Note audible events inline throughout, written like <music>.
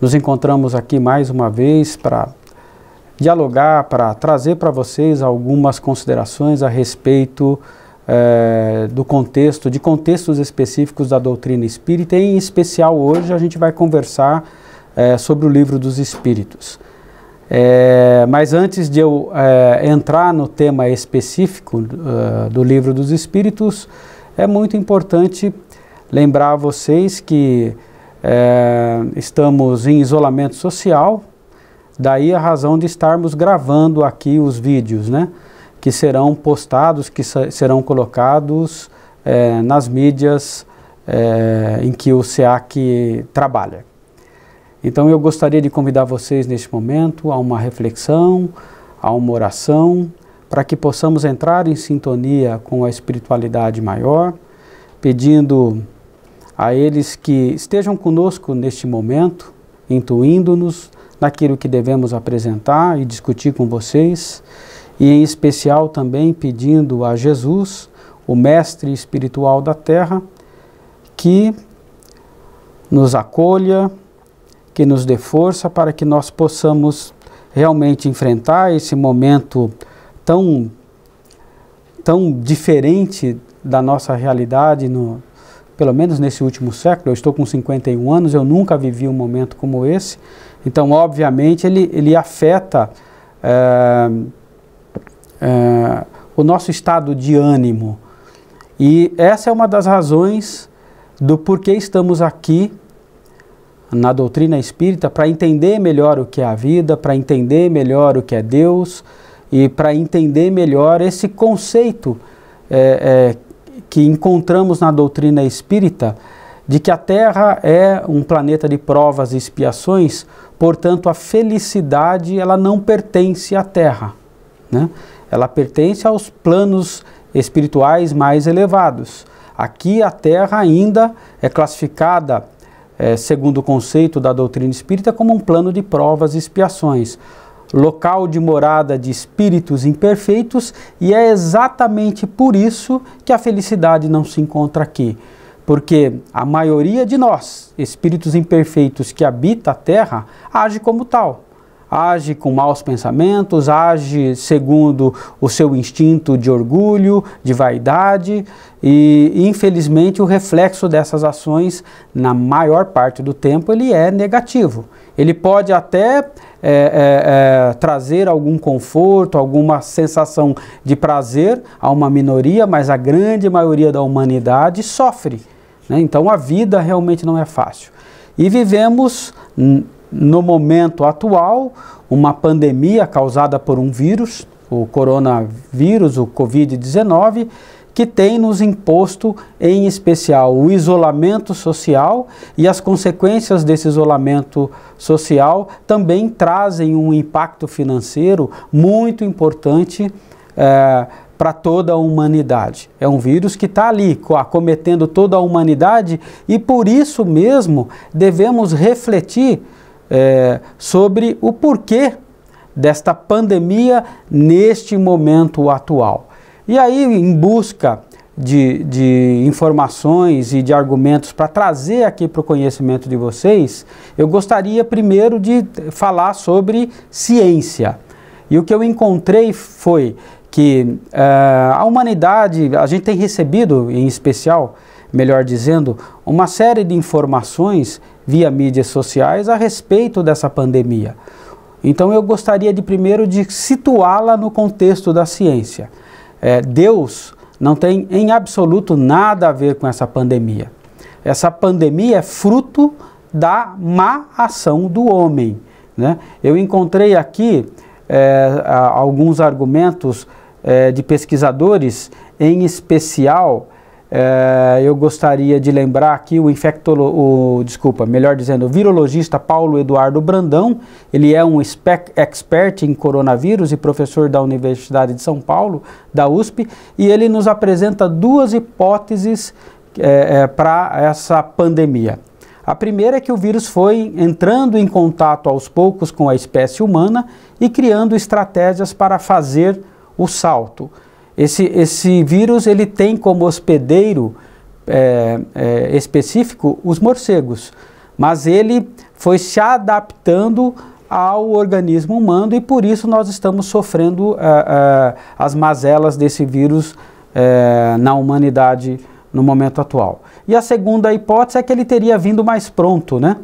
Nos encontramos aqui mais uma vez para dialogar, para trazer para vocês algumas considerações a respeito eh, do contexto, de contextos específicos da doutrina espírita, e em especial hoje a gente vai conversar eh, sobre o livro dos Espíritos. Eh, mas antes de eu entrar no tema específico do livro dos Espíritos, é muito importante lembrar a vocês que é, estamos em isolamento social, daí a razão de estarmos gravando aqui os vídeos, né? Que serão postados, que serão colocados é, nas mídias é, em que o SEAC trabalha. Então eu gostaria de convidar vocês neste momento a uma reflexão, a uma oração, para que possamos entrar em sintonia com a espiritualidade maior, pedindo a eles que estejam conosco neste momento, intuindo-nos naquilo que devemos apresentar e discutir com vocês, e em especial também pedindo a Jesus, o Mestre espiritual da Terra, que nos acolha, que nos dê força para que nós possamos realmente enfrentar esse momento tão, tão diferente da nossa realidade no, pelo menos nesse último século, eu estou com 51 anos, eu nunca vivi um momento como esse. Então, obviamente, ele, ele afeta é, é, o nosso estado de ânimo. E essa é uma das razões do porquê estamos aqui na doutrina espírita para entender melhor o que é a vida, para entender melhor o que é Deus e para entender melhor esse conceito é, é, que encontramos na doutrina espírita de que a Terra é um planeta de provas e expiações, portanto a felicidade ela não pertence à Terra, né? Ela pertence aos planos espirituais mais elevados. Aqui a Terra ainda é classificada, é, segundo o conceito da doutrina espírita, como um plano de provas e expiações local de morada de espíritos imperfeitos, e é exatamente por isso que a felicidade não se encontra aqui. Porque a maioria de nós, espíritos imperfeitos que habita a Terra, age como tal age com maus pensamentos, age segundo o seu instinto de orgulho, de vaidade, e infelizmente o reflexo dessas ações, na maior parte do tempo, ele é negativo. Ele pode até é, é, é, trazer algum conforto, alguma sensação de prazer a uma minoria, mas a grande maioria da humanidade sofre. Né? Então a vida realmente não é fácil. E vivemos no momento atual, uma pandemia causada por um vírus, o coronavírus, o Covid-19, que tem nos imposto, em especial, o isolamento social e as consequências desse isolamento social também trazem um impacto financeiro muito importante. É, para toda a humanidade. É um vírus que está ali, acometendo toda a humanidade, e por isso mesmo devemos refletir é, sobre o porquê desta pandemia neste momento atual. E aí, em busca de, de informações e de argumentos para trazer aqui para o conhecimento de vocês, eu gostaria primeiro de falar sobre ciência. E o que eu encontrei foi que uh, a humanidade, a gente tem recebido, em especial, melhor dizendo, uma série de informações via mídias sociais a respeito dessa pandemia. Então eu gostaria de primeiro de situá-la no contexto da ciência. É, Deus não tem em absoluto nada a ver com essa pandemia. Essa pandemia é fruto da má ação do homem. Né? Eu encontrei aqui é, alguns argumentos é, de pesquisadores, em especial é, eu gostaria de lembrar aqui o infectolo, o, desculpa, melhor dizendo, o virologista Paulo Eduardo Brandão, ele é um spec, expert em coronavírus e professor da Universidade de São Paulo, da USP, e ele nos apresenta duas hipóteses é, é, para essa pandemia. A primeira é que o vírus foi entrando em contato aos poucos com a espécie humana e criando estratégias para fazer o salto. Esse, esse vírus ele tem como hospedeiro é, é, específico os morcegos, mas ele foi se adaptando ao organismo humano e por isso nós estamos sofrendo é, é, as mazelas desse vírus é, na humanidade no momento atual. E a segunda hipótese é que ele teria vindo mais pronto, né?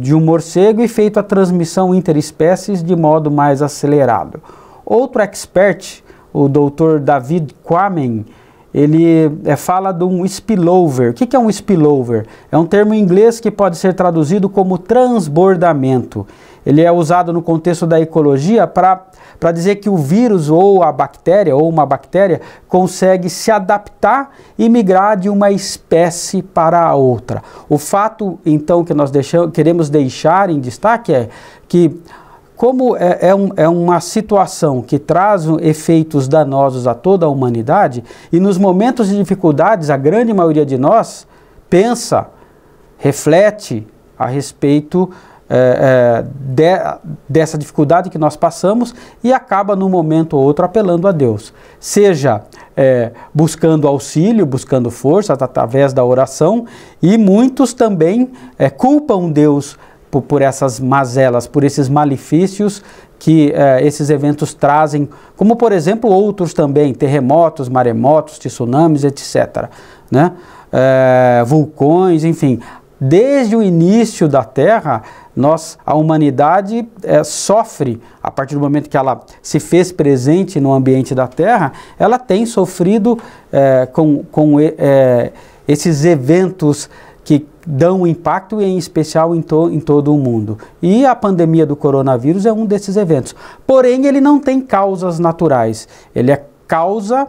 de um morcego e feito a transmissão interespécies de modo mais acelerado. Outro expert o doutor David Quammen, ele é, fala de um spillover. O que é um spillover? É um termo em inglês que pode ser traduzido como transbordamento. Ele é usado no contexto da ecologia para dizer que o vírus ou a bactéria, ou uma bactéria, consegue se adaptar e migrar de uma espécie para a outra. O fato, então, que nós deixamos, queremos deixar em destaque é que como é, é, um, é, uma situação que traz efeitos danosos a toda a humanidade, e nos momentos de dificuldades, a grande maioria de nós pensa, reflete a respeito é, é de, dessa dificuldade que nós passamos e acaba, num momento ou outro, apelando a Deus. Seja é, buscando auxílio, buscando força através da oração, e muitos também é, culpam Deus por, por essas mazelas, por esses malefícios que eh, esses eventos trazem, como por exemplo outros também, terremotos, maremotos, tsunamis, etc. Né? Eh, vulcões, enfim. Desde o início da Terra, nós, a humanidade eh, sofre, a partir do momento que ela se fez presente no ambiente da Terra, ela tem sofrido eh, com, com eh, esses eventos dão impacto, em especial em, to em todo o mundo. E a pandemia do coronavírus é um desses eventos. Porém, ele não tem causas naturais. Ele é causa,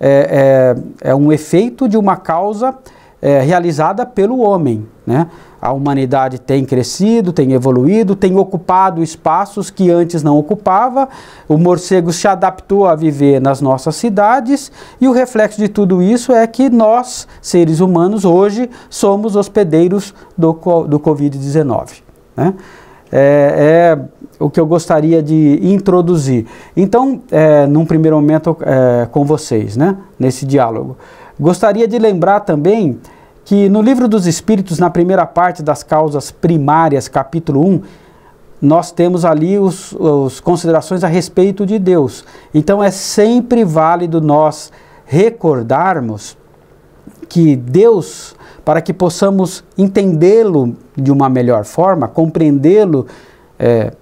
é, é, é um efeito de uma causa é, realizada pelo homem, né? a humanidade tem crescido, tem evoluído, tem ocupado espaços que antes não ocupava. O morcego se adaptou a viver nas nossas cidades e o reflexo de tudo isso é que nós, seres humanos, hoje somos hospedeiros do, do Covid-19. Né? É, é, o que eu gostaria de introduzir. Então, é, num primeiro momento é, com vocês, né, nesse diálogo. Gostaria de lembrar também que no Livro dos Espíritos, na primeira parte das causas primárias, capítulo 1, nós temos ali os, os considerações a respeito de Deus. Então é sempre válido nós recordarmos que Deus, para que possamos entendê-lo de uma melhor forma, compreendê-lo é,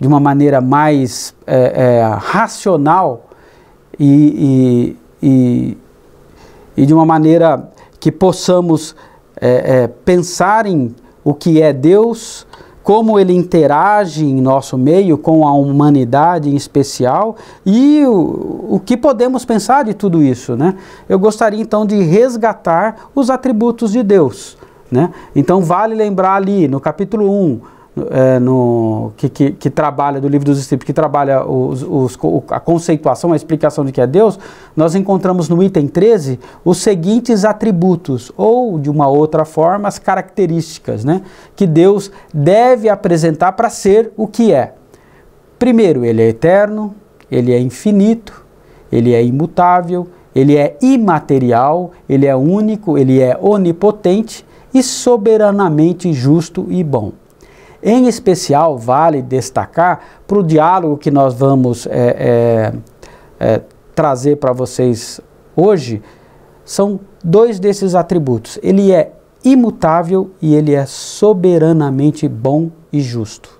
de uma maneira mais é, é, racional e, e, e, e de uma maneira que possamos é, é, pensar em o que é Deus, como ele interage em nosso meio, com a humanidade em especial, e o, o que podemos pensar de tudo isso. Né? Eu gostaria então de resgatar os atributos de Deus. Né? Então vale lembrar ali no capítulo 1, é, no, que, que, que, trabalha, do livro dos Espíritos, que trabalha os, os, a conceituação, a explicação de que é Deus, nós encontramos no item 13 os seguintes atributos, ou de uma outra forma, as características né, que Deus deve apresentar para ser o que é. Primeiro, ele é eterno, ele é infinito, ele é imutável, ele é imaterial, ele é único, ele é onipotente e soberanamente justo e bom. Em especial, vale destacar para o diálogo que nós vamos é, é, é, trazer para vocês hoje, são dois desses atributos. Ele é imutável e ele é soberanamente bom e justo.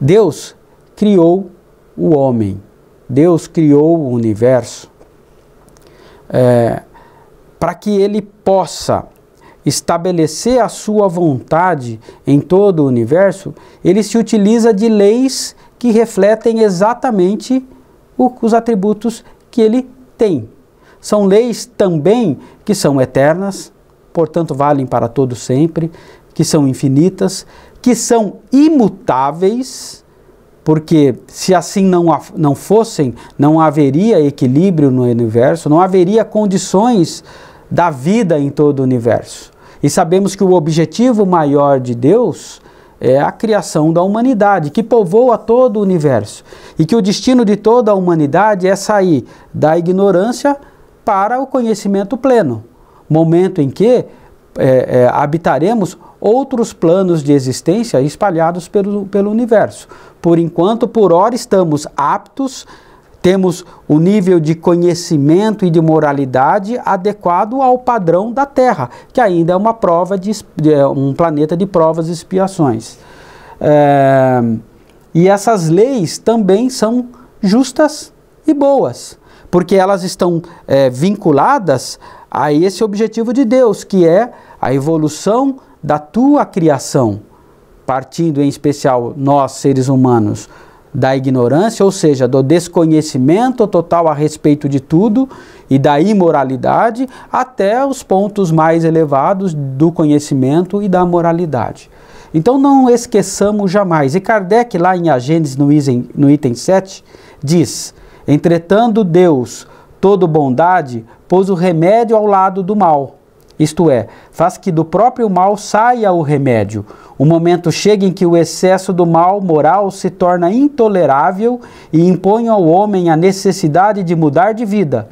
Deus criou o homem, Deus criou o universo é, eh, para que ele possa estabelecer a sua vontade em todo o universo, ele se utiliza de leis que refletem exatamente o, os atributos que ele tem. São leis também que são eternas, portanto valem para todo sempre, que são infinitas, que são imutáveis, porque se assim não, não fossem, não haveria equilíbrio no universo, não haveria condições da vida em todo o universo. E sabemos que o objetivo maior de Deus é a criação da humanidade, que povoa todo o universo. E que o destino de toda a humanidade é sair da ignorância para o conhecimento pleno. Momento em que é, é, habitaremos outros planos de existência espalhados pelo, pelo universo. Por enquanto, por hora, estamos aptos temos o nível de conhecimento e de moralidade adequado ao padrão da Terra, que ainda é uma prova de é, um planeta de provas e expiações. É, e essas leis também são justas e boas, porque elas estão é, vinculadas a esse objetivo de Deus, que é a evolução da tua criação, partindo em especial nós, seres humanos da ignorância, ou seja, do desconhecimento total a respeito de tudo e da imoralidade, até os pontos mais elevados do conhecimento e da moralidade. Então não esqueçamos jamais. E Kardec, lá em Agênesis, no item, no item 7, diz: Entretanto, Deus, todo bondade, pôs o remédio ao lado do mal isto é, faz que do próprio mal saia o remédio. O momento chega em que o excesso do mal moral se torna intolerável e impõe ao homem a necessidade de mudar de vida.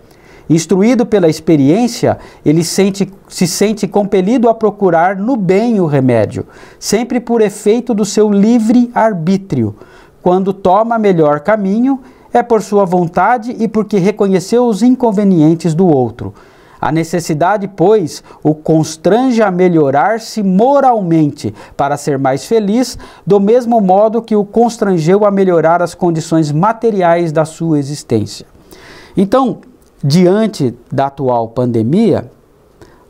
Instruído pela experiência, ele sente, se sente compelido a procurar no bem o remédio, sempre por efeito do seu livre arbítrio. Quando toma melhor caminho, é por sua vontade e porque reconheceu os inconvenientes do outro. A necessidade, pois, o constrange a melhorar-se moralmente para ser mais feliz, do mesmo modo que o constrangeu a melhorar as condições materiais da sua existência. Então, diante da atual pandemia,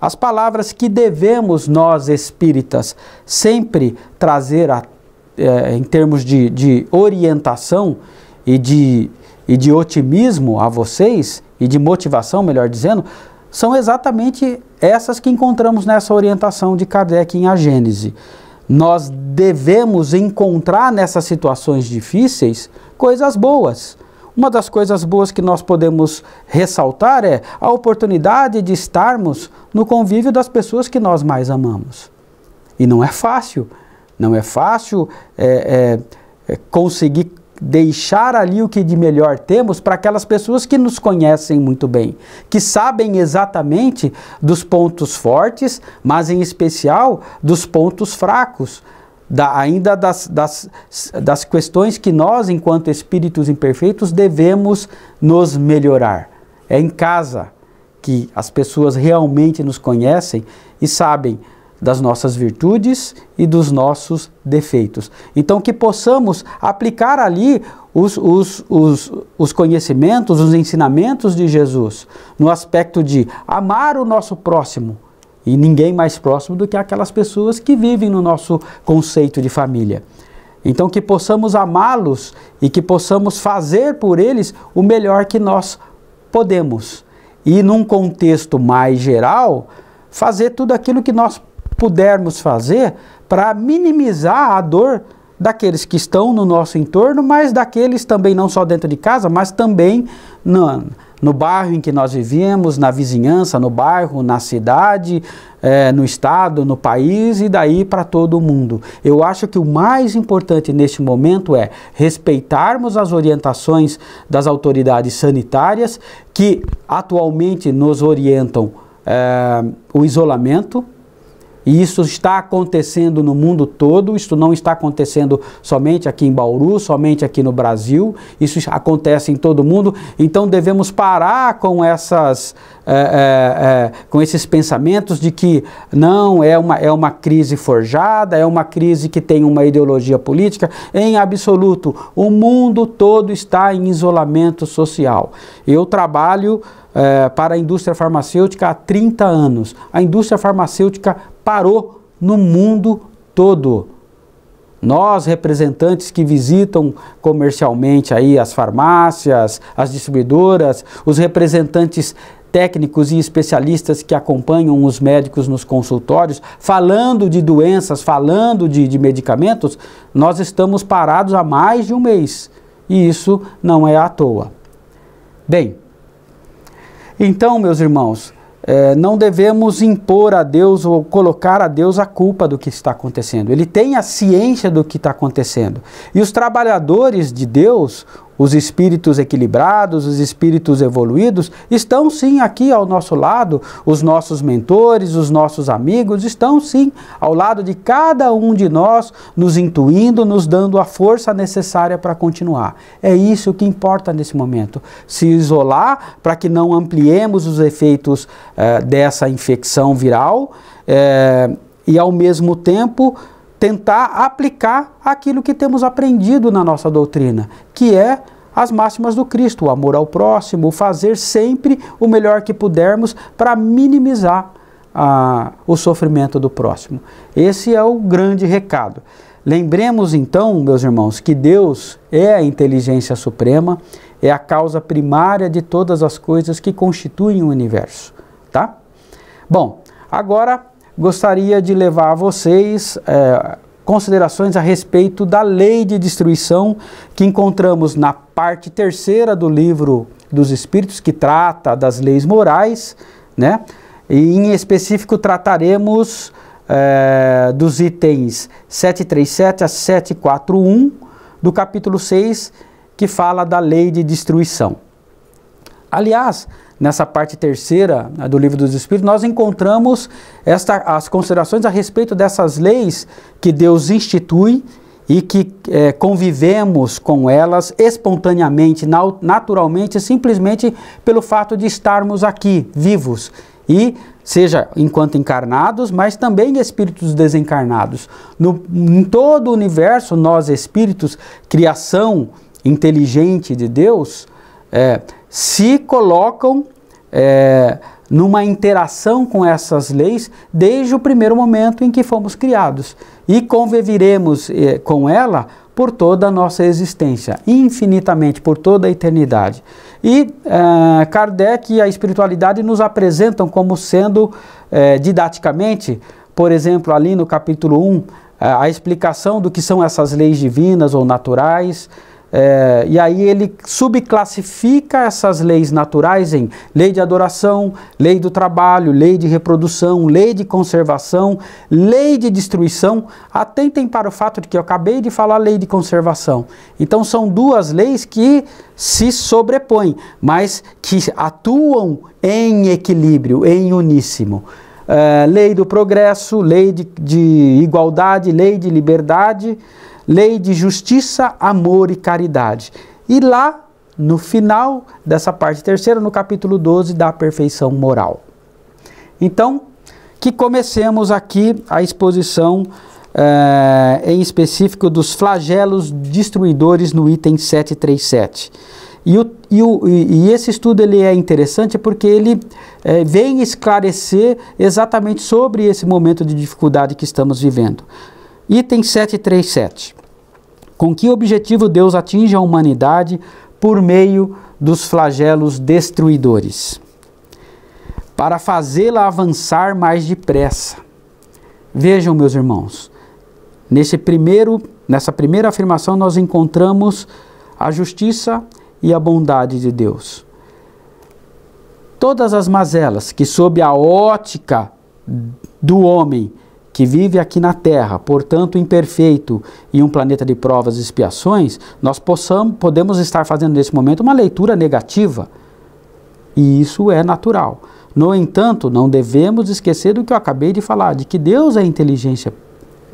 as palavras que devemos nós espíritas sempre trazer a, é, em termos de, de orientação e de, e de otimismo a vocês, e de motivação, melhor dizendo, são exatamente essas que encontramos nessa orientação de Kardec em A Gênese. Nós devemos encontrar nessas situações difíceis coisas boas. Uma das coisas boas que nós podemos ressaltar é a oportunidade de estarmos no convívio das pessoas que nós mais amamos. E não é fácil. Não é fácil é, é, conseguir deixar ali o que de melhor temos para aquelas pessoas que nos conhecem muito bem, que sabem exatamente dos pontos fortes, mas em especial dos pontos fracos, da, ainda das, das, das questões que nós, enquanto espíritos imperfeitos, devemos nos melhorar. É em casa que as pessoas realmente nos conhecem e sabem das nossas virtudes e dos nossos defeitos. Então, que possamos aplicar ali os, os, os, os conhecimentos, os ensinamentos de Jesus, no aspecto de amar o nosso próximo e ninguém mais próximo do que aquelas pessoas que vivem no nosso conceito de família. Então, que possamos amá-los e que possamos fazer por eles o melhor que nós podemos. E num contexto mais geral, fazer tudo aquilo que nós pudermos fazer para minimizar a dor daqueles que estão no nosso entorno, mas daqueles também não só dentro de casa, mas também no, no bairro em que nós vivemos, na vizinhança, no bairro, na cidade, é, no estado, no país e daí para todo mundo. Eu acho que o mais importante neste momento é respeitarmos as orientações das autoridades sanitárias que atualmente nos orientam é, o isolamento e isso está acontecendo no mundo todo, isso não está acontecendo somente aqui em Bauru, somente aqui no Brasil, isso acontece em todo mundo. Então devemos parar com essas. É, é, com esses pensamentos de que não é uma, é uma crise forjada, é uma crise que tem uma ideologia política. Em absoluto, o mundo todo está em isolamento social. Eu trabalho é, para a indústria farmacêutica há 30 anos. A indústria farmacêutica parou no mundo todo. Nós, representantes que visitam comercialmente aí as farmácias, as distribuidoras, os representantes técnicos e especialistas que acompanham os médicos nos consultórios, falando de doenças, falando de, de medicamentos, nós estamos parados há mais de um mês. E isso não é à toa. Bem, então, meus irmãos, é, não devemos impor a Deus ou colocar a Deus a culpa do que está acontecendo. Ele tem a ciência do que está acontecendo. E os trabalhadores de Deus, os espíritos equilibrados, os espíritos evoluídos, estão sim aqui ao nosso lado, os nossos mentores, os nossos amigos, estão sim ao lado de cada um de nós, nos intuindo, nos dando a força necessária para continuar. É isso que importa nesse momento. Se isolar para que não ampliemos os efeitos eh, dessa infecção viral eh, e, ao mesmo tempo, tentar aplicar aquilo que temos aprendido na nossa doutrina, que é as máximas do Cristo, o amor ao próximo, o fazer sempre o melhor que pudermos para minimizar ah, o sofrimento do próximo. Esse é o grande recado. Lembremos então, meus irmãos, que Deus é a inteligência suprema, é a causa primária de todas as coisas que constituem o universo, tá? Bom, agora gostaria de levar a vocês é, considerações a respeito da lei de destruição que encontramos na parte terceira do livro dos Espíritos, que trata das leis morais, né? E em específico trataremos é, dos itens 737 a 741 do capítulo 6, que fala da lei de destruição. Aliás, nessa parte terceira do Livro dos Espíritos, nós encontramos esta, as considerações a respeito dessas leis que Deus institui e que é, convivemos com elas espontaneamente, naturalmente, simplesmente pelo fato de estarmos aqui, vivos. E seja enquanto encarnados, mas também espíritos desencarnados. No, em todo o universo, nós espíritos, criação inteligente de Deus, é, se colocam é, numa interação com essas leis desde o primeiro momento em que fomos criados e conviveremos é, com ela por toda a nossa existência, infinitamente, por toda a eternidade. E eh, Kardec e a espiritualidade nos apresentam como sendo é, didaticamente, por exemplo, ali no capítulo 1, a explicação do que são essas leis divinas ou naturais, é, e aí ele subclassifica essas leis naturais em lei de adoração, lei do trabalho, lei de reprodução, lei de conservação, lei de destruição. Atentem para o fato de que eu acabei de falar lei de conservação. Então são duas leis que se sobrepõem, mas que atuam em equilíbrio, em uníssimo. É, lei do progresso, lei de, de igualdade, lei de liberdade lei de justiça, amor e caridade. E lá, no final dessa parte terceira, no capítulo 12, da perfeição moral. Então, que comecemos aqui a exposição é, em específico dos flagelos destruidores no item 737. E, o, e, o, e esse estudo ele é interessante porque ele é, vem esclarecer exatamente sobre esse momento de dificuldade que estamos vivendo. Item 737. Com que objetivo Deus atinge a humanidade por meio dos flagelos destruidores? Para fazê-la avançar mais depressa. Vejam, meus irmãos, nesse primeiro, nessa primeira afirmação nós encontramos a justiça e a bondade de Deus. Todas as mazelas que sob a ótica do homem que vive aqui na Terra, portanto imperfeito, e um planeta de provas e expiações, nós possamos, podemos estar fazendo nesse momento uma leitura negativa. E isso é natural. No entanto, não devemos esquecer do que eu acabei de falar, de que Deus é a inteligência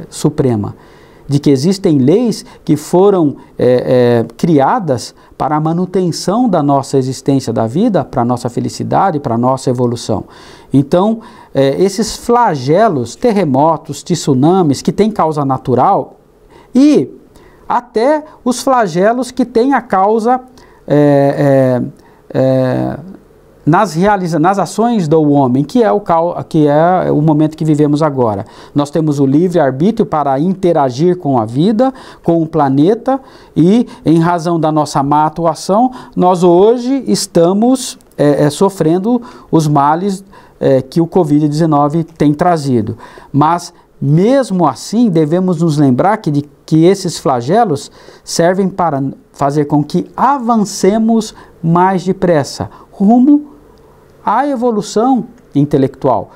suprema de que existem leis que foram é, é, criadas para a manutenção da nossa existência, da vida, para a nossa felicidade, para a nossa evolução. Então, é, esses flagelos, terremotos, tsunamis, que têm causa natural e até os flagelos que têm a causa é, é, é, nas, realiza, nas ações do homem, que é, o que é o momento que vivemos agora. Nós temos o livre-arbítrio para interagir com a vida, com o planeta, e em razão da nossa má atuação, nós hoje estamos é, é, sofrendo os males é, que o Covid-19 tem trazido. Mas, mesmo assim, devemos nos lembrar que, de, que esses flagelos servem para fazer com que avancemos mais depressa, rumo a evolução intelectual.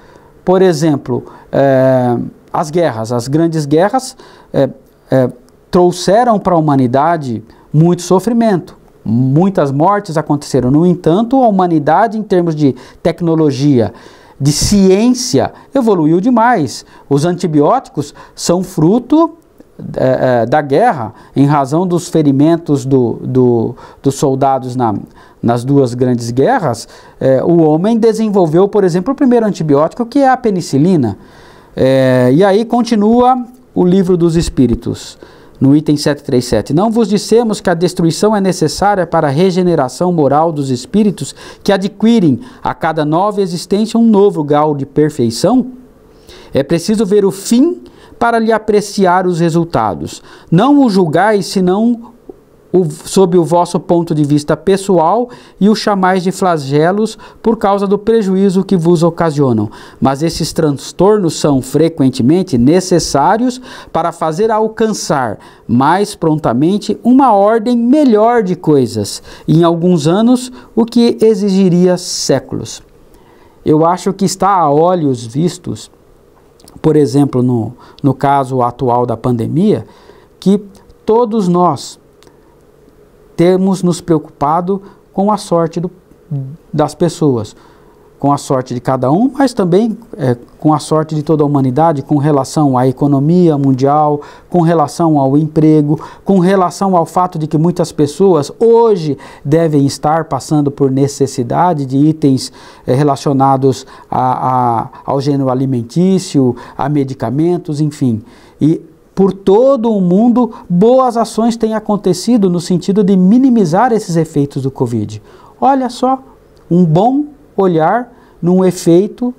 Por exemplo, é, as guerras, as grandes guerras é, é, trouxeram para a humanidade muito sofrimento. Muitas mortes aconteceram. No entanto, a humanidade, em termos de tecnologia, de ciência, evoluiu demais. Os antibióticos são fruto é, da guerra, em razão dos ferimentos do, do, dos soldados na, nas duas grandes guerras, é, o homem desenvolveu, por exemplo, o primeiro antibiótico, que é a penicilina. É, e aí continua o livro dos Espíritos, no item 737. Não vos dissemos que a destruição é necessária para a regeneração moral dos espíritos que adquirem a cada nova existência um novo grau de perfeição? É preciso ver o fim para lhe apreciar os resultados. Não o julgais senão o, sob o vosso ponto de vista pessoal e o chamais de flagelos por causa do prejuízo que vos ocasionam. Mas esses transtornos são frequentemente necessários para fazer alcançar mais prontamente uma ordem melhor de coisas, em alguns anos, o que exigiria séculos. Eu acho que está a olhos vistos por exemplo, no, no caso atual da pandemia, que todos nós temos nos preocupado com a sorte do, das pessoas, com a sorte de cada um, mas também é, com a sorte de toda a humanidade, com relação à economia mundial, com relação ao emprego, com relação ao fato de que muitas pessoas hoje devem estar passando por necessidade de itens é, relacionados a, a, ao gênero alimentício, a medicamentos, enfim. E por todo o mundo, boas ações têm acontecido no sentido de minimizar esses efeitos do Covid. Olha só, um bom olhar num efeito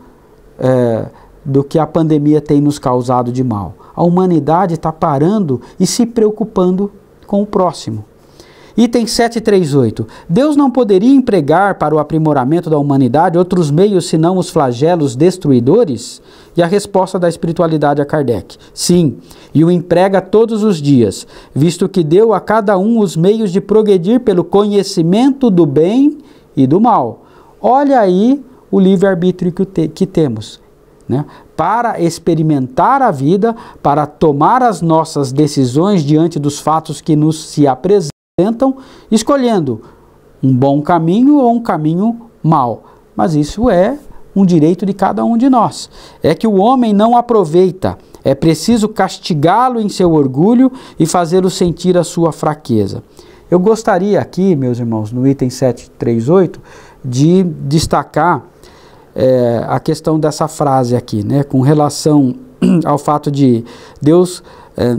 é, do que a pandemia tem nos causado de mal. A humanidade está parando e se preocupando com o próximo. Item 738. Deus não poderia empregar para o aprimoramento da humanidade outros meios senão os flagelos destruidores? E a resposta da espiritualidade a Kardec: sim, e o emprega todos os dias, visto que deu a cada um os meios de progredir pelo conhecimento do bem e do mal Olha aí o livre-arbítrio que, te, que temos. Né? Para experimentar a vida, para tomar as nossas decisões diante dos fatos que nos se apresentam, escolhendo um bom caminho ou um caminho mau. Mas isso é um direito de cada um de nós. É que o homem não aproveita. É preciso castigá-lo em seu orgulho e fazê-lo sentir a sua fraqueza. Eu gostaria aqui, meus irmãos, no item 738, de destacar é, a questão dessa frase aqui, né, com relação <clears throat> ao fato de Deus, é,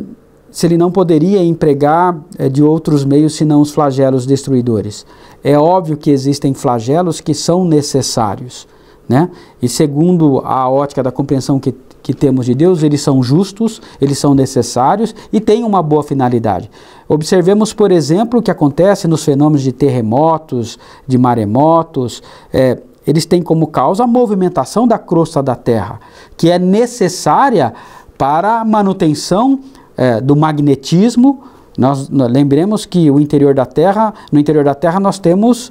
se ele não poderia empregar é, de outros meios senão os flagelos destruidores. É óbvio que existem flagelos que são necessários. Né? E segundo a ótica da compreensão que que temos de Deus, eles são justos, eles são necessários e têm uma boa finalidade. Observemos, por exemplo, o que acontece nos fenômenos de terremotos, de maremotos. É, eles têm como causa a movimentação da crosta da Terra, que é necessária para a manutenção é, do magnetismo. Nós, nós lembremos que o interior da Terra, no interior da Terra nós temos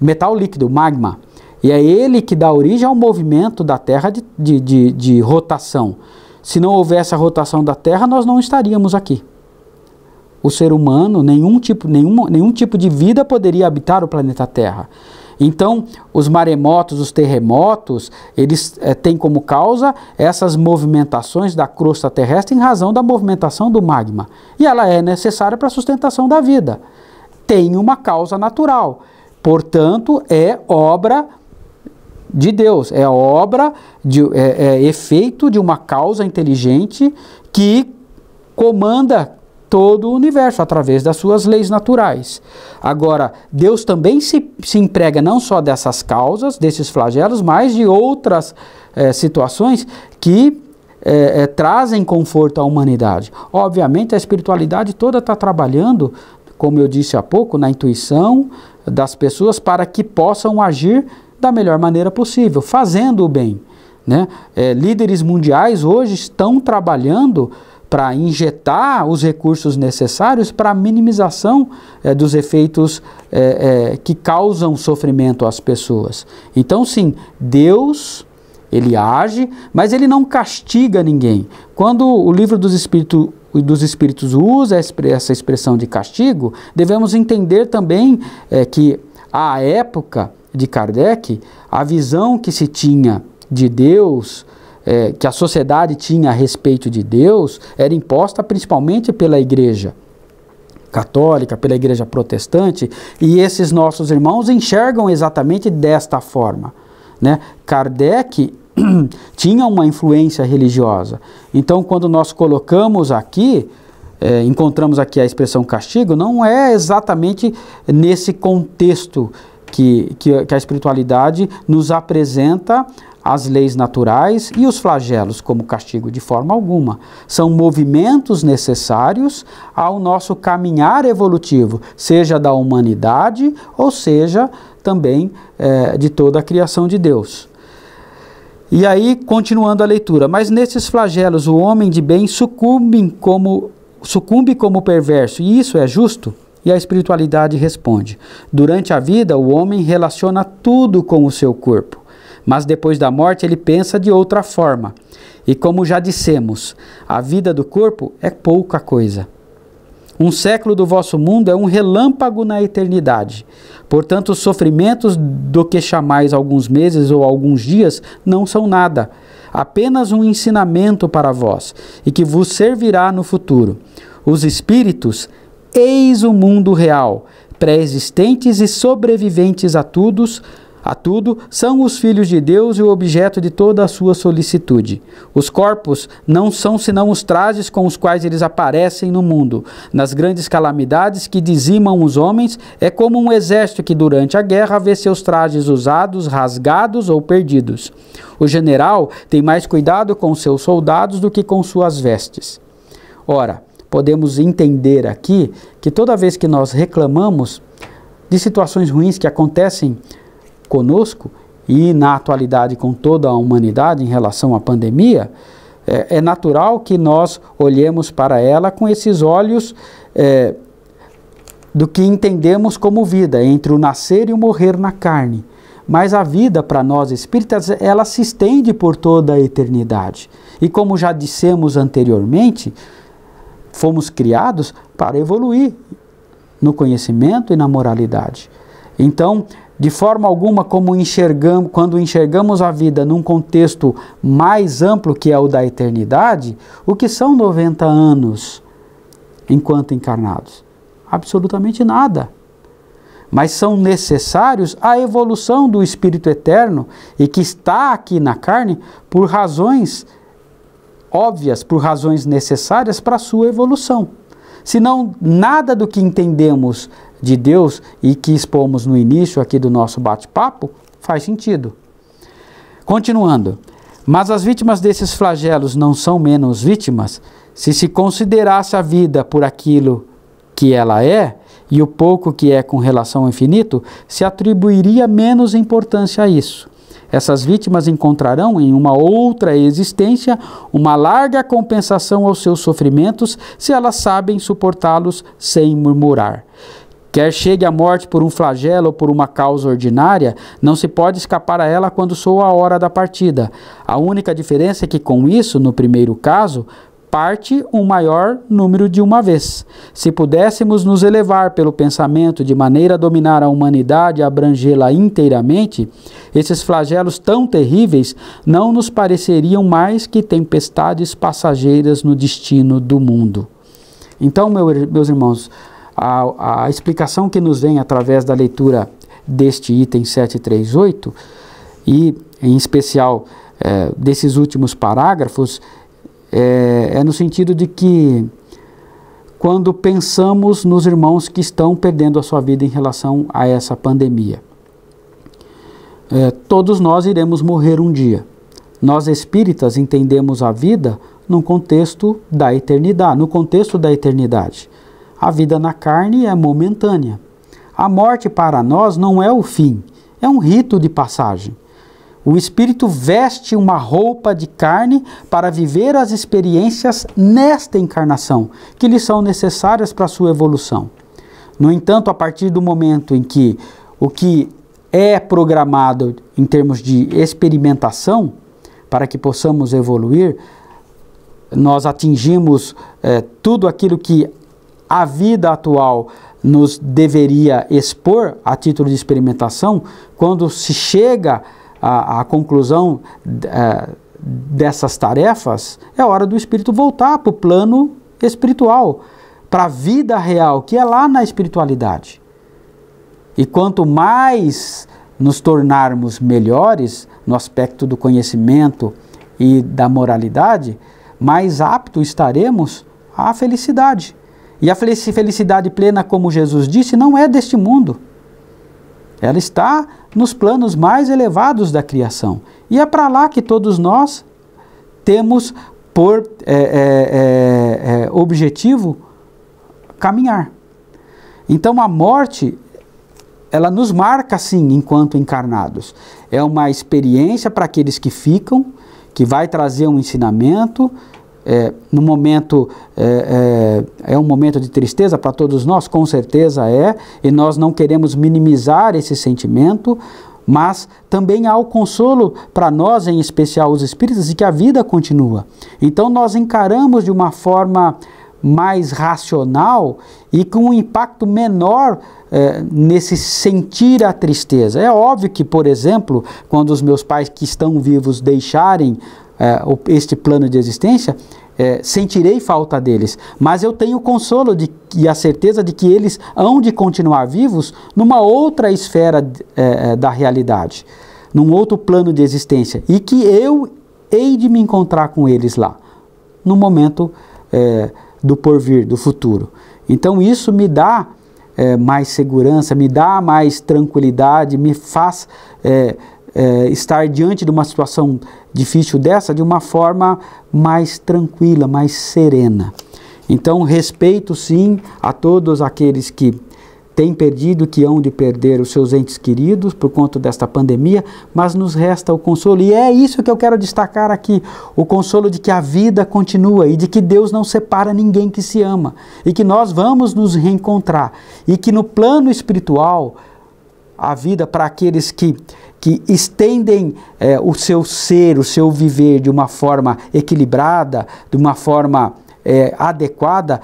metal líquido, magma. E é ele que dá origem ao movimento da Terra de, de, de, de rotação. Se não houvesse a rotação da Terra, nós não estaríamos aqui. O ser humano, nenhum tipo, nenhum, nenhum tipo de vida poderia habitar o planeta Terra. Então, os maremotos, os terremotos, eles é, têm como causa essas movimentações da crosta terrestre em razão da movimentação do magma. E ela é necessária para a sustentação da vida. Tem uma causa natural. Portanto, é obra de Deus, é obra, de, é, é efeito de uma causa inteligente que comanda todo o universo através das suas leis naturais. Agora, Deus também se, se emprega não só dessas causas, desses flagelos, mas de outras é, situações que é, é, trazem conforto à humanidade. Obviamente, a espiritualidade toda está trabalhando, como eu disse há pouco, na intuição das pessoas para que possam agir da melhor maneira possível, fazendo o bem. Né? É, líderes mundiais hoje estão trabalhando para injetar os recursos necessários para a minimização é, dos efeitos é, é, que causam sofrimento às pessoas. Então, sim, Deus. Ele age, mas ele não castiga ninguém. Quando o livro dos, Espírito, dos Espíritos usa essa expressão de castigo, devemos entender também é, que, a época, de Kardec, a visão que se tinha de Deus, é, que a sociedade tinha a respeito de Deus, era imposta principalmente pela igreja católica, pela igreja protestante, e esses nossos irmãos enxergam exatamente desta forma. Né? Kardec <clears throat> tinha uma influência religiosa. Então, quando nós colocamos aqui, é, encontramos aqui a expressão castigo, não é exatamente nesse contexto que, que, que a espiritualidade nos apresenta as leis naturais e os flagelos como castigo de forma alguma. São movimentos necessários ao nosso caminhar evolutivo, seja da humanidade ou seja também é, de toda a criação de Deus. E aí, continuando a leitura, mas nesses flagelos o homem de bem sucumbe como, sucumbe como perverso, e isso é justo? E a espiritualidade responde: Durante a vida, o homem relaciona tudo com o seu corpo, mas depois da morte ele pensa de outra forma. E como já dissemos, a vida do corpo é pouca coisa. Um século do vosso mundo é um relâmpago na eternidade. Portanto, os sofrimentos do que chamais alguns meses ou alguns dias não são nada, apenas um ensinamento para vós e que vos servirá no futuro. Os espíritos eis o mundo real, pré-existentes e sobreviventes a todos, a tudo, são os filhos de Deus e o objeto de toda a sua solicitude. Os corpos não são senão os trajes com os quais eles aparecem no mundo. Nas grandes calamidades que dizimam os homens, é como um exército que durante a guerra vê seus trajes usados, rasgados ou perdidos. O general tem mais cuidado com seus soldados do que com suas vestes. Ora, podemos entender aqui que toda vez que nós reclamamos de situações ruins que acontecem conosco e na atualidade com toda a humanidade em relação à pandemia, é, é natural que nós olhemos para ela com esses olhos é, do que entendemos como vida, entre o nascer e o morrer na carne. Mas a vida para nós espíritas, ela se estende por toda a eternidade. E como já dissemos anteriormente, fomos criados para evoluir no conhecimento e na moralidade. Então, de forma alguma, como enxergamos, quando enxergamos a vida num contexto mais amplo que é o da eternidade, o que são 90 anos enquanto encarnados? Absolutamente nada. Mas são necessários à evolução do espírito eterno e que está aqui na carne por razões óbvias, por razões necessárias para a sua evolução. Senão, nada do que entendemos de Deus e que expomos no início aqui do nosso bate-papo faz sentido. Continuando. Mas as vítimas desses flagelos não são menos vítimas se se considerasse a vida por aquilo que ela é e o pouco que é com relação ao infinito, se atribuiria menos importância a isso. Essas vítimas encontrarão em uma outra existência uma larga compensação aos seus sofrimentos se elas sabem suportá-los sem murmurar. Quer chegue a morte por um flagelo ou por uma causa ordinária, não se pode escapar a ela quando soa a hora da partida. A única diferença é que, com isso, no primeiro caso, parte um maior número de uma vez. Se pudéssemos nos elevar pelo pensamento de maneira a dominar a humanidade e abrangê-la inteiramente, esses flagelos tão terríveis não nos pareceriam mais que tempestades passageiras no destino do mundo. Então, meus irmãos, a, a explicação que nos vem através da leitura deste item 738 e, em especial, é, desses últimos parágrafos é, é no sentido de que quando pensamos nos irmãos que estão perdendo a sua vida em relação a essa pandemia. É, todos nós iremos morrer um dia. Nós espíritas entendemos a vida no contexto da eternidade, no contexto da eternidade. A vida na carne é momentânea. A morte para nós não é o fim, é um rito de passagem. O espírito veste uma roupa de carne para viver as experiências nesta encarnação, que lhe são necessárias para a sua evolução. No entanto, a partir do momento em que o que é programado em termos de experimentação, para que possamos evoluir, nós atingimos eh, tudo aquilo que a vida atual nos deveria expor a título de experimentação, quando se chega a, a conclusão é, dessas tarefas, é hora do espírito voltar para o plano espiritual, para a vida real, que é lá na espiritualidade. E quanto mais nos tornarmos melhores no aspecto do conhecimento e da moralidade, mais apto estaremos à felicidade. E a felicidade plena, como Jesus disse, não é deste mundo. Ela está nos planos mais elevados da criação. E é para lá que todos nós temos por é, é, é, é, objetivo caminhar. Então a morte, ela nos marca assim enquanto encarnados. É uma experiência para aqueles que ficam, que vai trazer um ensinamento, é, no momento é, é, é um momento de tristeza para todos nós, com certeza é, e nós não queremos minimizar esse sentimento, mas também há o consolo para nós, em especial os espíritos, de que a vida continua. Então nós encaramos de uma forma mais racional e com um impacto menor é, nesse sentir a tristeza. É óbvio que, por exemplo, quando os meus pais que estão vivos deixarem é, este plano de existência, é, sentirei falta deles, mas eu tenho o consolo de, e a certeza de que eles hão de continuar vivos numa outra esfera é, é, da realidade, num outro plano de existência, e que eu hei de me encontrar com eles lá, no momento é, do porvir, do futuro. Então isso me dá é, mais segurança, me dá mais tranquilidade, me faz é, é, estar diante de uma situação difícil dessa de uma forma mais tranquila, mais serena. Então, respeito sim a todos aqueles que têm perdido, que hão de perder os seus entes queridos por conta desta pandemia, mas nos resta o consolo. E é isso que eu quero destacar aqui: o consolo de que a vida continua e de que Deus não separa ninguém que se ama e que nós vamos nos reencontrar e que no plano espiritual a vida para aqueles que que estendem é, o seu ser, o seu viver de uma forma equilibrada, de uma forma é, adequada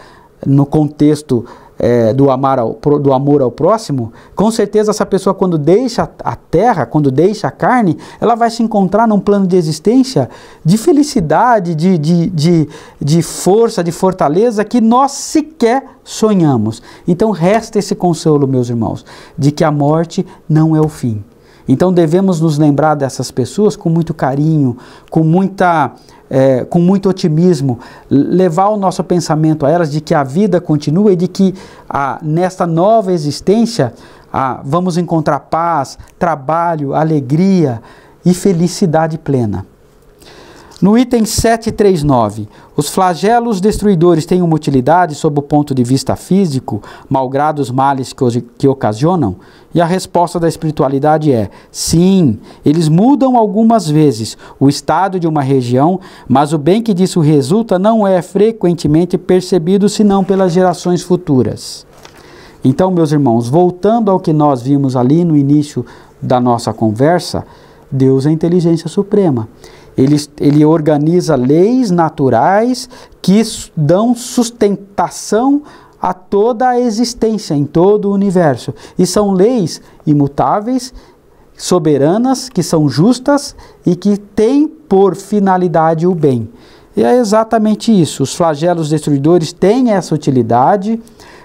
no contexto é, do, amar ao, do amor ao próximo, com certeza essa pessoa quando deixa a terra, quando deixa a carne, ela vai se encontrar num plano de existência de felicidade, de, de, de, de força, de fortaleza que nós sequer sonhamos. Então resta esse consolo, meus irmãos, de que a morte não é o fim então devemos nos lembrar dessas pessoas com muito carinho, com, muita, é, com muito otimismo, levar o nosso pensamento a elas de que a vida continua e de que a, nesta nova existência a, vamos encontrar paz, trabalho, alegria e felicidade plena. No item 739, os flagelos destruidores têm uma utilidade sob o ponto de vista físico, malgrado os males que, que ocasionam? E a resposta da espiritualidade é: sim, eles mudam algumas vezes o estado de uma região, mas o bem que disso resulta não é frequentemente percebido senão pelas gerações futuras. Então, meus irmãos, voltando ao que nós vimos ali no início da nossa conversa, Deus é a inteligência suprema. Ele, ele organiza leis naturais que dão sustentação a toda a existência em todo o universo. E são leis imutáveis, soberanas, que são justas e que têm por finalidade o bem. E é exatamente isso. Os flagelos destruidores têm essa utilidade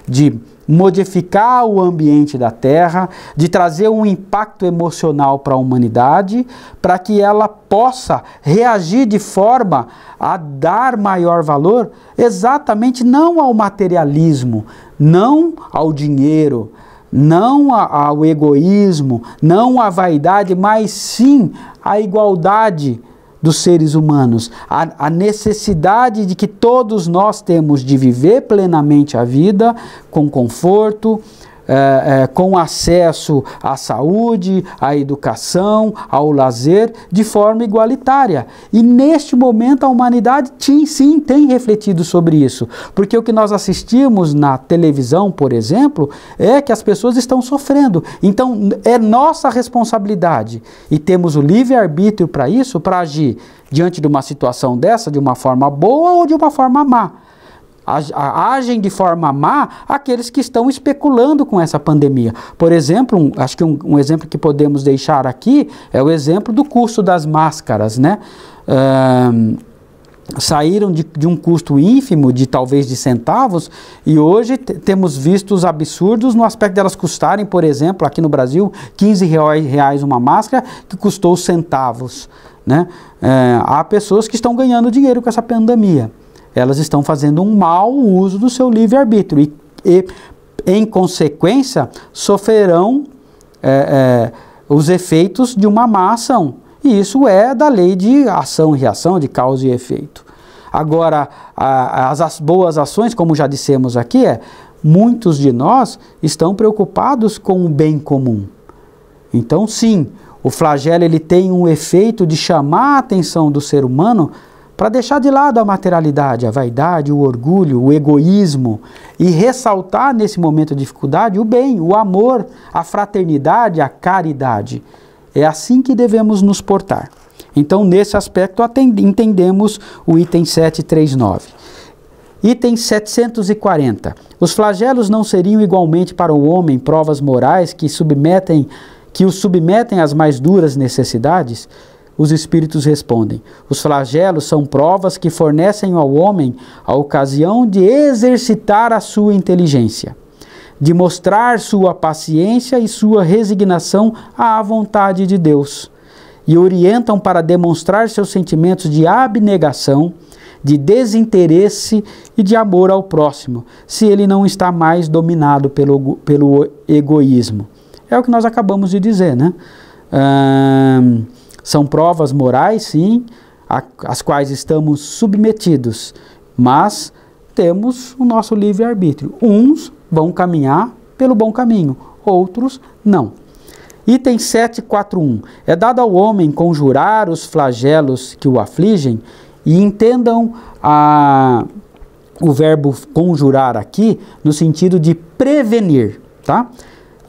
de modificar o ambiente da Terra, de trazer um impacto emocional para a humanidade, para que ela possa reagir de forma a dar maior valor exatamente não ao materialismo, não ao dinheiro, não ao egoísmo, não à vaidade, mas sim à igualdade dos seres humanos, a, a, necessidade de que todos nós temos de viver plenamente a vida com conforto, é, é, com acesso à saúde, à educação, ao lazer, de forma igualitária. E neste momento a humanidade sim, sim tem refletido sobre isso, porque o que nós assistimos na televisão, por exemplo, é que as pessoas estão sofrendo. Então é nossa responsabilidade e temos o livre arbítrio para isso, para agir diante de uma situação dessa de uma forma boa ou de uma forma má agem de forma má aqueles que estão especulando com essa pandemia. Por exemplo, um, acho que um, um, exemplo que podemos deixar aqui é o exemplo do custo das máscaras, né? Um, saíram de, de, um custo ínfimo de talvez de centavos e hoje temos visto os absurdos no aspecto delas de custarem, por exemplo, aqui no Brasil, 15 reais uma máscara que custou centavos. Né? É, há pessoas que estão ganhando dinheiro com essa pandemia elas estão fazendo um mau uso do seu livre-arbítrio e, e, em consequência, sofrerão é, é, os efeitos de uma má ação. E isso é da lei de ação e reação, de causa e efeito. Agora, a, as, as boas ações, como já dissemos aqui, é, muitos de nós estão preocupados com o bem comum. Então, sim, o flagelo ele tem um efeito de chamar a atenção do ser humano para deixar de lado a materialidade, a vaidade, o orgulho, o egoísmo e ressaltar nesse momento de dificuldade o bem, o amor, a fraternidade, a caridade. É assim que devemos nos portar. Então, nesse aspecto, entendemos o item 739. Item 740. Os flagelos não seriam igualmente para o homem provas morais que submetem que o submetem às mais duras necessidades? os espíritos respondem: Os flagelos são provas que fornecem ao homem a ocasião de exercitar a sua inteligência, de mostrar sua paciência e sua resignação à vontade de Deus, e orientam para demonstrar seus sentimentos de abnegação, de desinteresse e de amor ao próximo, se ele não está mais dominado pelo, pelo egoísmo. É o que nós acabamos de dizer, né? Ah, são provas morais, sim, às quais estamos submetidos, mas temos o nosso livre-arbítrio. Uns vão caminhar pelo bom caminho, outros não. Item 741. É dado ao homem conjurar os flagelos que o afligem, e entendam a, o verbo conjurar aqui no sentido de prevenir, tá?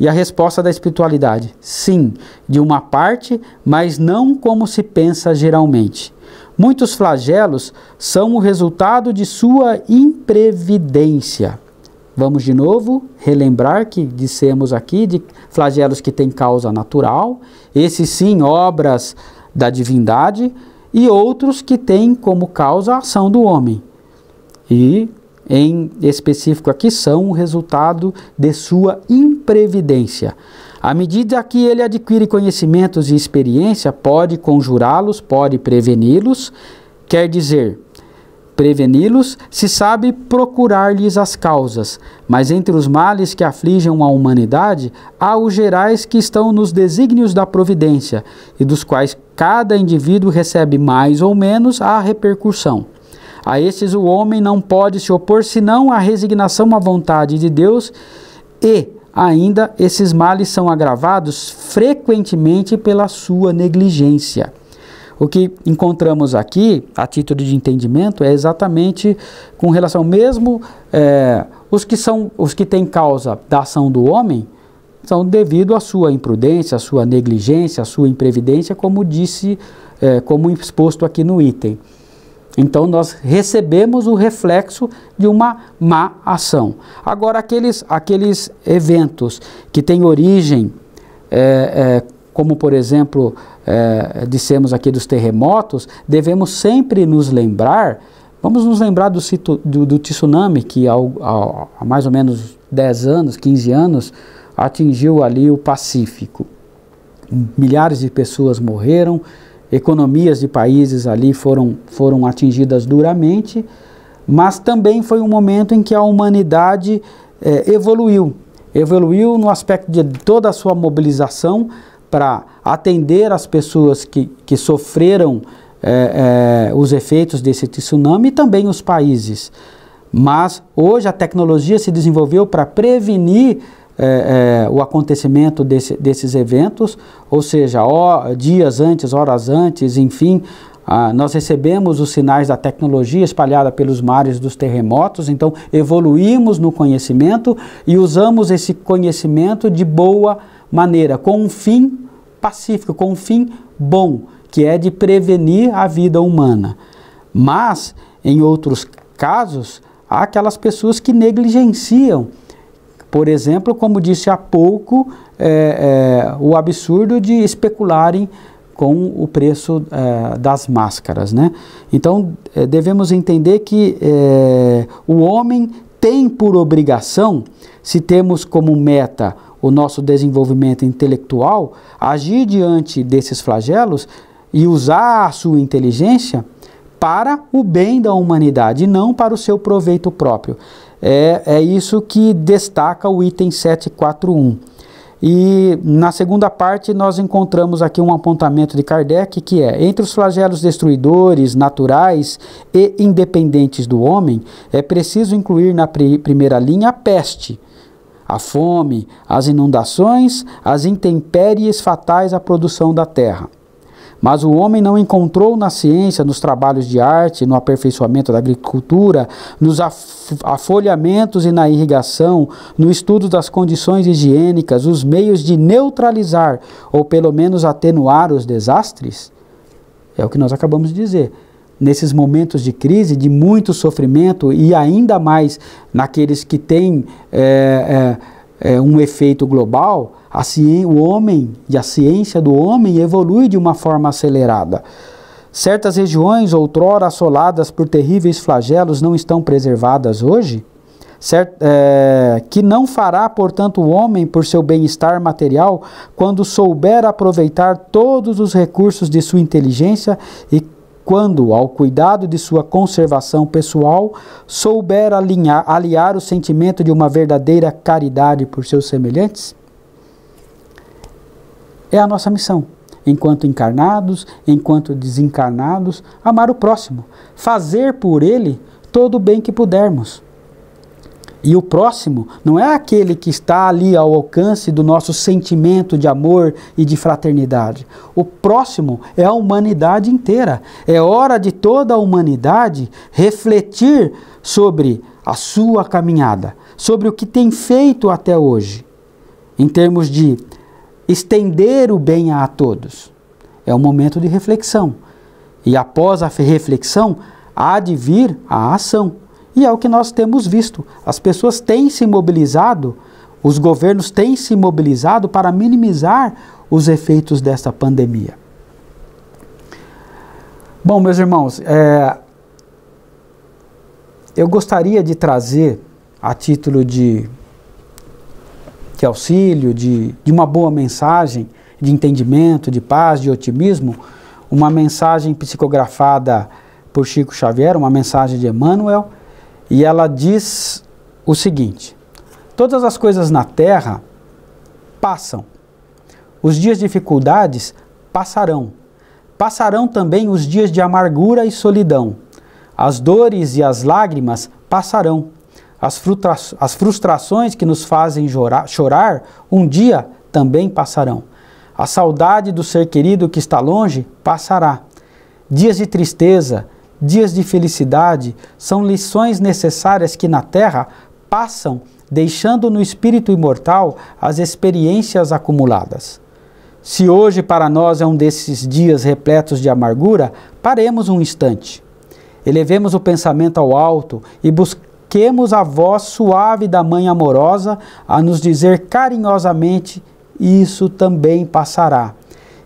E a resposta da espiritualidade: sim, de uma parte, mas não como se pensa geralmente. Muitos flagelos são o resultado de sua imprevidência. Vamos de novo relembrar que dissemos aqui de flagelos que têm causa natural, esses sim obras da divindade, e outros que têm como causa a ação do homem. E em específico aqui são o resultado de sua imprevidência. À medida que ele adquire conhecimentos e experiência, pode conjurá-los, pode preveni-los, quer dizer, preveni-los se sabe procurar-lhes as causas, mas entre os males que afligem a humanidade, há os gerais que estão nos desígnios da providência e dos quais cada indivíduo recebe mais ou menos a repercussão. A esses o homem não pode se opor senão à resignação à vontade de Deus e ainda esses males são agravados frequentemente pela sua negligência. O que encontramos aqui, a título de entendimento, é exatamente com relação mesmo é, os que são os que têm causa da ação do homem são devido à sua imprudência, à sua negligência, à sua imprevidência, como disse, é, como exposto aqui no item. Então nós recebemos o reflexo de uma má ação. Agora, aqueles, aqueles eventos que têm origem, é, é, como por exemplo, é, dissemos aqui dos terremotos, devemos sempre nos lembrar, vamos nos lembrar do, do, do tsunami que há, há, há mais ou menos 10 anos, 15 anos, atingiu ali o Pacífico. Milhares de pessoas morreram, economias de países ali foram, foram atingidas duramente, mas também foi um momento em que a humanidade é, evoluiu. Evoluiu no aspecto de toda a sua mobilização para atender as pessoas que, que sofreram é, é, os efeitos desse tsunami e também os países. Mas hoje a tecnologia se desenvolveu para prevenir é, é, o acontecimento desse, desses eventos, ou seja, ó, dias antes, horas antes, enfim, ah, nós recebemos os sinais da tecnologia espalhada pelos mares dos terremotos, então evoluímos no conhecimento e usamos esse conhecimento de boa maneira, com um fim pacífico, com um fim bom, que é de prevenir a vida humana. Mas, em outros casos, há aquelas pessoas que negligenciam por exemplo, como disse há pouco, é, é, o absurdo de especularem com o preço é, das máscaras. Né? Então, é, devemos entender que é, o homem tem por obrigação, se temos como meta o nosso desenvolvimento intelectual, agir diante desses flagelos e usar a sua inteligência para o bem da humanidade, não para o seu proveito próprio. É, é isso que destaca o item 741. E na segunda parte nós encontramos aqui um apontamento de Kardec que é: entre os flagelos destruidores, naturais e independentes do homem, é preciso incluir na primeira linha a peste, a fome, as inundações, as intempéries fatais à produção da terra. Mas o homem não encontrou na ciência, nos trabalhos de arte, no aperfeiçoamento da agricultura, nos afolhamentos e na irrigação, no estudo das condições higiênicas, os meios de neutralizar ou pelo menos atenuar os desastres? É o que nós acabamos de dizer. Nesses momentos de crise, de muito sofrimento e ainda mais naqueles que têm. É, é, é, um efeito global, a ciência, o homem e a ciência do homem evolui de uma forma acelerada. Certas regiões, outrora assoladas por terríveis flagelos, não estão preservadas hoje? Certo, é, que não fará, portanto, o homem por seu bem-estar material quando souber aproveitar todos os recursos de sua inteligência e quando, ao cuidado de sua conservação pessoal, souber alinhar, aliar o sentimento de uma verdadeira caridade por seus semelhantes? É a nossa missão, enquanto encarnados, enquanto desencarnados, amar o próximo, fazer por ele todo o bem que pudermos. E o próximo não é aquele que está ali ao alcance do nosso sentimento de amor e de fraternidade. O próximo é a humanidade inteira. É hora de toda a humanidade refletir sobre a sua caminhada, sobre o que tem feito até hoje, em termos de estender o bem a todos. É um momento de reflexão. E após a reflexão, há de vir a ação. E é o que nós temos visto. As pessoas têm se mobilizado, os governos têm se mobilizado para minimizar os efeitos desta pandemia. Bom, meus irmãos, é, eu gostaria de trazer, a título de, de auxílio, de, de uma boa mensagem, de entendimento, de paz, de otimismo, uma mensagem psicografada por Chico Xavier, uma mensagem de Emmanuel, e ela diz o seguinte: Todas as coisas na terra passam. Os dias de dificuldades passarão. Passarão também os dias de amargura e solidão. As dores e as lágrimas passarão. As, as frustrações que nos fazem chorar um dia também passarão. A saudade do ser querido que está longe passará. Dias de tristeza, dias de felicidade são lições necessárias que na Terra passam, deixando no espírito imortal as experiências acumuladas. Se hoje para nós é um desses dias repletos de amargura, paremos um instante. Elevemos o pensamento ao alto e busquemos a voz suave da Mãe amorosa a nos dizer carinhosamente: Isso também passará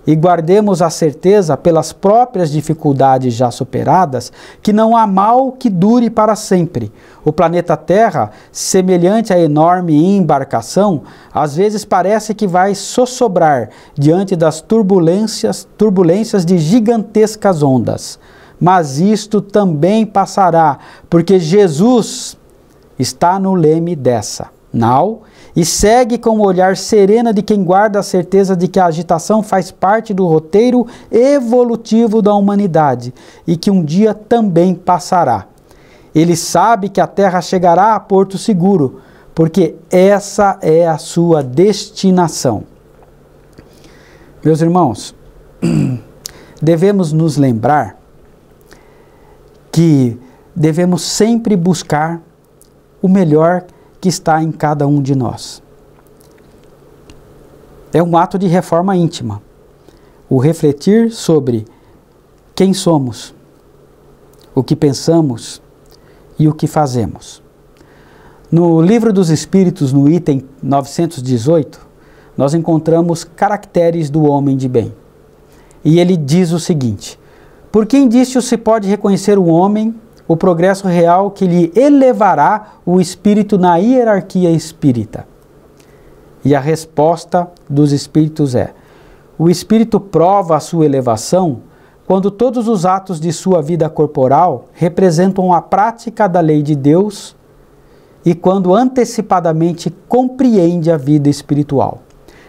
e guardemos a certeza, pelas próprias dificuldades já superadas, que não há mal que dure para sempre. O planeta Terra, semelhante à enorme embarcação, às vezes parece que vai sossobrar diante das turbulências, turbulências de gigantescas ondas. Mas isto também passará, porque Jesus está no leme dessa Now e segue com o olhar serena de quem guarda a certeza de que a agitação faz parte do roteiro evolutivo da humanidade e que um dia também passará. Ele sabe que a terra chegará a porto seguro, porque essa é a sua destinação. Meus irmãos, <clears throat> devemos nos lembrar que devemos sempre buscar o melhor que está em cada um de nós. É um ato de reforma íntima. O refletir sobre quem somos, o que pensamos e o que fazemos. No Livro dos Espíritos, no item 918, nós encontramos caracteres do homem de bem. E ele diz o seguinte: Por quem disse se pode reconhecer o homem o progresso real que lhe elevará o espírito na hierarquia espírita. E a resposta dos espíritos é: o espírito prova a sua elevação quando todos os atos de sua vida corporal representam a prática da lei de Deus e quando antecipadamente compreende a vida espiritual.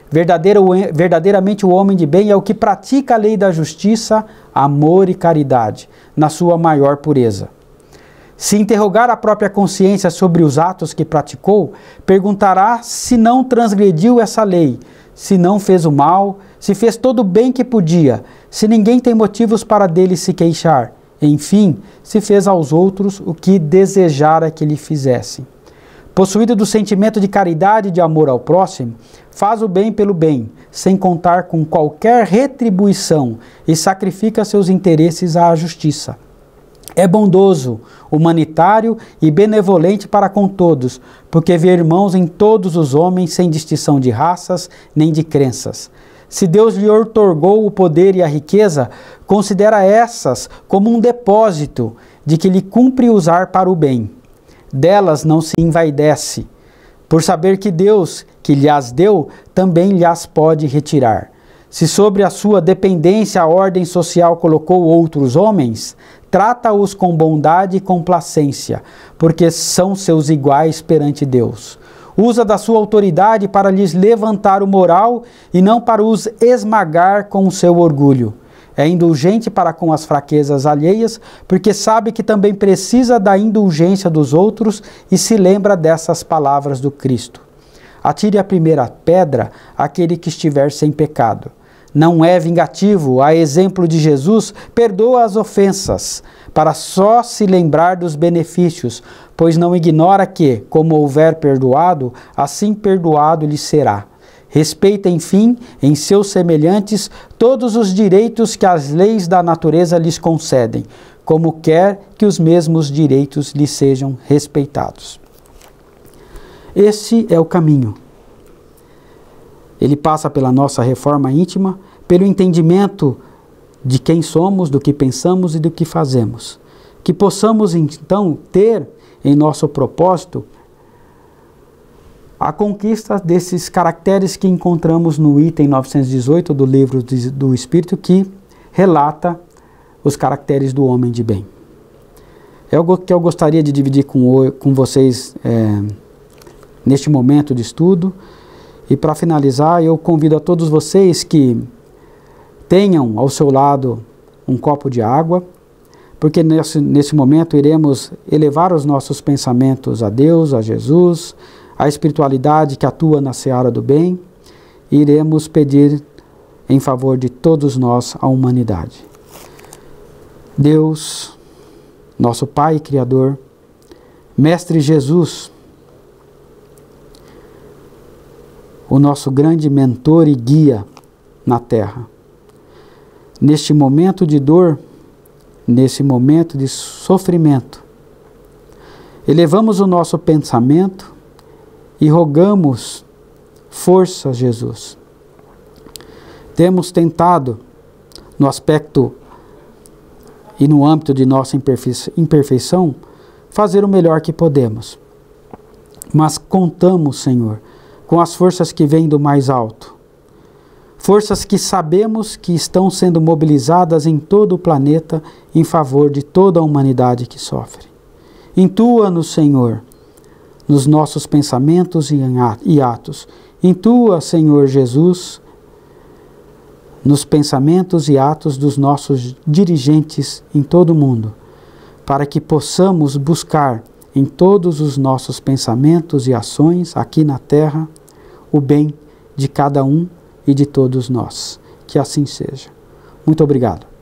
verdadeiramente o homem de bem é o que pratica a lei da justiça, amor e caridade, na sua maior pureza. Se interrogar a própria consciência sobre os atos que praticou, perguntará se não transgrediu essa lei, se não fez o mal, se fez todo o bem que podia, se ninguém tem motivos para dele se queixar, enfim, se fez aos outros o que desejara que lhe fizessem. Possuído do sentimento de caridade e de amor ao próximo, faz o bem pelo bem, sem contar com qualquer retribuição, e sacrifica seus interesses à justiça. É bondoso, humanitário e benevolente para com todos, porque vê irmãos em todos os homens sem distinção de raças nem de crenças. Se Deus lhe otorgou o poder e a riqueza, considera essas como um depósito de que lhe cumpre usar para o bem. Delas não se envaidece, por saber que Deus, que lhe as deu, também lhe as pode retirar. Se sobre a sua dependência a ordem social colocou outros homens, trata-os com bondade e complacência, porque são seus iguais perante Deus. Usa da sua autoridade para lhes levantar o moral e não para os esmagar com o seu orgulho. É indulgente para com as fraquezas alheias, porque sabe que também precisa da indulgência dos outros e se lembra dessas palavras do Cristo. Atire a primeira pedra aquele que estiver sem pecado não é vingativo, a exemplo de Jesus, perdoa as ofensas, para só se lembrar dos benefícios, pois não ignora que, como houver perdoado, assim perdoado lhe será. Respeita, enfim, em seus semelhantes todos os direitos que as leis da natureza lhes concedem, como quer que os mesmos direitos lhe sejam respeitados. Esse é o caminho ele passa pela nossa reforma íntima, pelo entendimento de quem somos, do que pensamos e do que fazemos. Que possamos então ter em nosso propósito a conquista desses caracteres que encontramos no item 918 do livro do Espírito, que relata os caracteres do homem de bem. É algo que eu gostaria de dividir com, com vocês é, neste momento de estudo. E para finalizar, eu convido a todos vocês que tenham ao seu lado um copo de água, porque nesse, nesse momento iremos elevar os nossos pensamentos a Deus, a Jesus, a espiritualidade que atua na seara do bem, e iremos pedir em favor de todos nós, a humanidade. Deus, nosso Pai e Criador, Mestre Jesus, o nosso grande mentor e guia na terra. Neste momento de dor, nesse momento de sofrimento, elevamos o nosso pensamento e rogamos força, Jesus. Temos tentado, no aspecto e no âmbito de nossa imperfeição, fazer o melhor que podemos. Mas contamos, Senhor, com as forças que vêm do mais alto. Forças que sabemos que estão sendo mobilizadas em todo o planeta em favor de toda a humanidade que sofre. Intua-nos, Senhor, nos nossos pensamentos e atos. Intua, Senhor Jesus, nos pensamentos e atos dos nossos dirigentes em todo o mundo, para que possamos buscar em todos os nossos pensamentos e ações aqui na terra o bem de cada um e de todos nós. Que assim seja. Muito obrigado.